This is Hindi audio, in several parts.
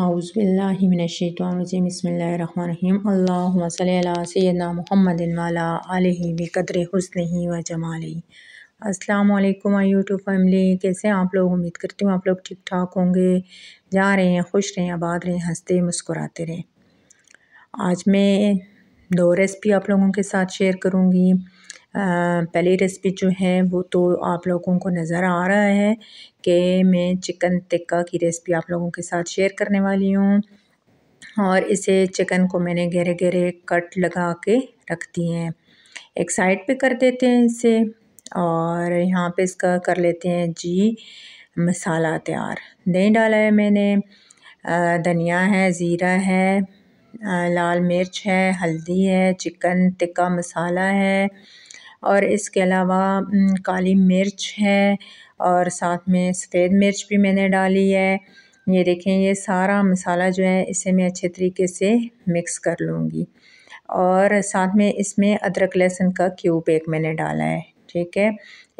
हाउज़बिल्लिमिनशैतवानरजीम बसमीम अल्लाम महमद वाला बकदर हसन व जमाली असलकम आई यूट्यूब फैमिली कैसे आप लोग उम्मीद करती हूँ आप लोग ठीक ठाक होंगे जा रहे हैं खुश रहें आबाद रहें हंसते मुस्कुराते रहें आज मैं दो रेसिपी आप लोगों के साथ शेयर करूँगी पहली रेसिपी जो है वो तो आप लोगों को नज़र आ रहा है कि मैं चिकन टिक्का की रेसिपी आप लोगों के साथ शेयर करने वाली हूँ और इसे चिकन को मैंने गहरे गहरे कट लगा के रख दिए हैं एक साइड पे कर देते हैं इसे और यहाँ पे इसका कर लेते हैं जी मसाला तैयार दही डाला है मैंने धनिया है ज़ीरा है लाल मिर्च है हल्दी है चिकन टिक्का मसाला है और इसके अलावा काली मिर्च है और साथ में सफ़ेद मिर्च भी मैंने डाली है ये देखें ये सारा मसाला जो है इसे मैं अच्छे तरीके से मिक्स कर लूँगी और साथ में इसमें अदरक लहसुन का क्यूब एक मैंने डाला है ठीक है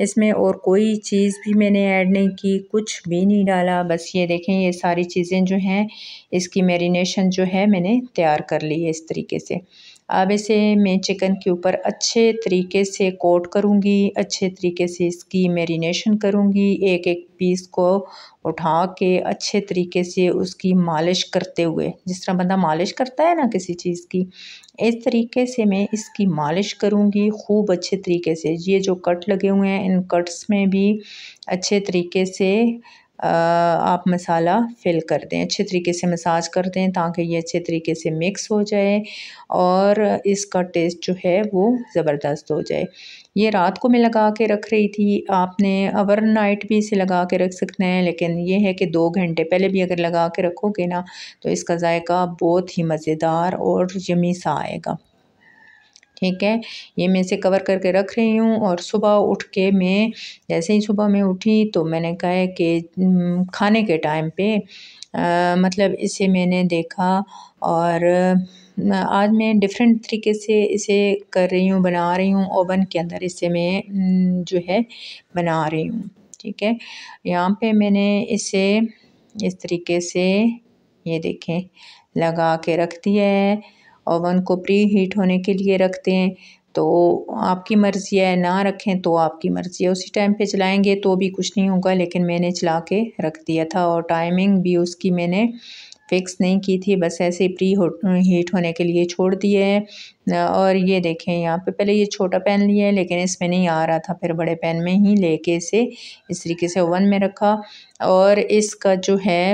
इसमें और कोई चीज़ भी मैंने ऐड नहीं की कुछ भी नहीं डाला बस ये देखें ये सारी चीज़ें जो हैं इसकी मैरिनेशन जो है मैंने तैयार कर ली है इस तरीके से अब इसे मैं चिकन के ऊपर अच्छे तरीके से कोट करूँगी अच्छे तरीके से इसकी मेरीनेशन करूँगी एक एक पीस को उठा के अच्छे तरीके से उसकी मालिश करते हुए जिस तरह बंदा मालिश करता है ना किसी चीज़ की इस तरीके से मैं इसकी मालिश करूँगी खूब अच्छे तरीके से ये जो कट लगे हुए हैं इन कट्स में भी अच्छे तरीके से आप मसाला फिल कर दें अच्छे तरीके से मसाज कर दें ताकि ये अच्छे तरीके से मिक्स हो जाए और इसका टेस्ट जो है वो ज़बरदस्त हो जाए ये रात को मैं लगा के रख रही थी आपने ओवर नाइट भी इसे लगा के रख सकते हैं लेकिन ये है कि दो घंटे पहले भी अगर लगा के रखोगे ना तो इसका जायका बहुत ही मज़ेदार और यमी सा आएगा ठीक है ये मैं इसे कवर करके रख रही हूँ और सुबह उठ के मैं जैसे ही सुबह मैं उठी तो मैंने कहा है कि खाने के टाइम पे आ, मतलब इसे मैंने देखा और आज मैं डिफरेंट तरीके से इसे कर रही हूँ बना रही हूँ ओवन के अंदर इसे मैं जो है बना रही हूँ ठीक है यहाँ पे मैंने इसे इस तरीके से ये देखें लगा के रख दिया है ओवन को प्री हीट होने के लिए रखते हैं तो आपकी मर्ज़ी है ना रखें तो आपकी मर्ज़ी है उसी टाइम पे चलाएंगे तो भी कुछ नहीं होगा लेकिन मैंने चला के रख दिया था और टाइमिंग भी उसकी मैंने फिक्स नहीं की थी बस ऐसे प्री हो, हीट होने के लिए छोड़ दिए है और ये देखें यहाँ पे पहले ये छोटा पैन लिया है लेकिन इसमें नहीं आ रहा था फिर बड़े पैन में ही लेके इसे इस तरीके से ओवन में रखा और इसका जो है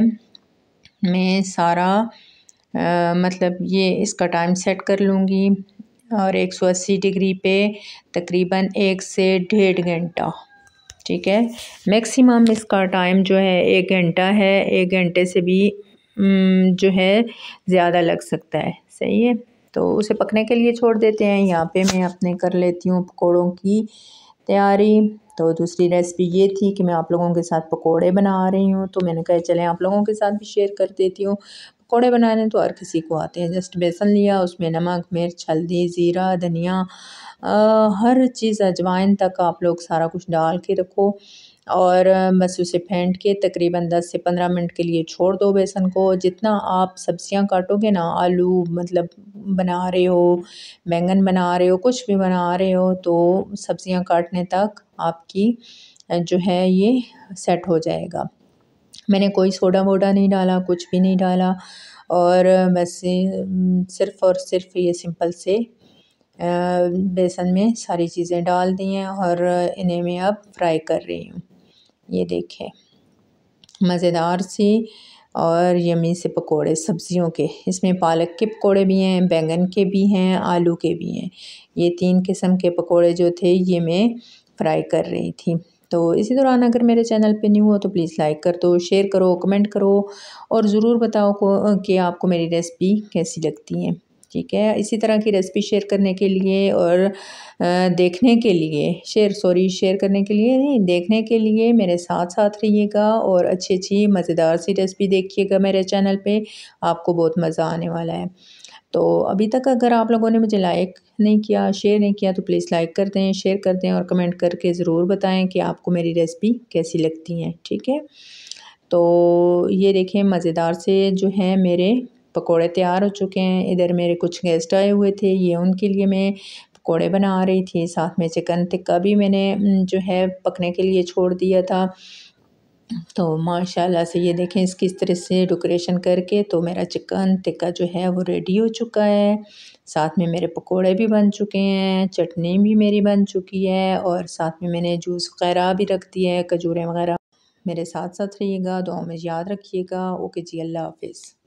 मैं सारा आ, मतलब ये इसका टाइम सेट कर लूँगी और 180 डिग्री पे तकरीबन एक से डेढ़ घंटा ठीक है मैक्सिमम इसका टाइम जो है एक घंटा है एक घंटे से भी जो है ज़्यादा लग सकता है सही है तो उसे पकने के लिए छोड़ देते हैं यहाँ पे मैं अपने कर लेती हूँ पकौड़ों की तैयारी तो दूसरी रेसिपी ये थी कि मैं आप लोगों के साथ पकोड़े बना रही हूँ तो मैंने कहा चले आप लोगों के साथ भी शेयर कर देती हूँ पकौड़े बनाने तो हर किसी को आते हैं जस्ट बेसन लिया उसमें नमक मिर्च हल्दी ज़ीरा धनिया हर चीज़ अजवाइन तक आप लोग सारा कुछ डाल के रखो और बस उसे फेंट के तकरीबन 10 से 15 मिनट के लिए छोड़ दो बेसन को जितना आप सब्जियां काटोगे ना आलू मतलब बना रहे हो बैंगन बना रहे हो कुछ भी बना रहे हो तो सब्जियां काटने तक आपकी जो है ये सेट हो जाएगा मैंने कोई सोडा वोडा नहीं डाला कुछ भी नहीं डाला और बस सिर्फ़ और सिर्फ़ ये सिंपल से बेसन में सारी चीज़ें डाल दी हैं और इन्हें मैं अब फ्राई कर रही हूँ ये देखें मज़ेदार सी और यमी से पकोड़े सब्ज़ियों के इसमें पालक के पकोड़े भी हैं बैंगन के भी हैं आलू के भी हैं ये तीन किस्म के पकोड़े जो थे ये मैं फ्राई कर रही थी तो इसी दौरान अगर मेरे चैनल पे न्यू हो तो प्लीज़ लाइक कर दो शेयर करो कमेंट करो और ज़रूर बताओ को कि आपको मेरी रेसिपी कैसी लगती है ठीक है इसी तरह की रेसिपी शेयर करने के लिए और देखने के लिए शेयर सॉरी शेयर करने के लिए नहीं देखने के लिए मेरे साथ साथ रहिएगा और अच्छी अच्छी मज़ेदार सी रेसिपी देखिएगा मेरे चैनल पे आपको बहुत मज़ा आने वाला है तो अभी तक अगर आप लोगों ने मुझे लाइक नहीं किया शेयर नहीं किया तो प्लीज़ लाइक कर दें शेयर कर दें और कमेंट करके ज़रूर बताएं कि आपको मेरी रेसिपी कैसी लगती है ठीक है तो ये देखें मज़ेदार से जो है मेरे पकोड़े तैयार हो चुके हैं इधर मेरे कुछ गेस्ट आए हुए थे ये उनके लिए मैं पकोड़े बना रही थी साथ में चिकन टिक्का भी मैंने जो है पकने के लिए छोड़ दिया था तो माशाल्लाह से ये देखें इस किस तरह से डेकोरेशन करके तो मेरा चिकन टिक्का जो है वो रेडी हो चुका है साथ में मेरे पकोड़े भी बन चुके हैं चटनी भी मेरी बन चुकी है और साथ में मैंने जूस वगैरह भी रख दिया है खजूरें वगैरह मेरे साथ साथ रहिएगा दुआ में याद रखिएगा ओके जी अल्लाह हाफिज़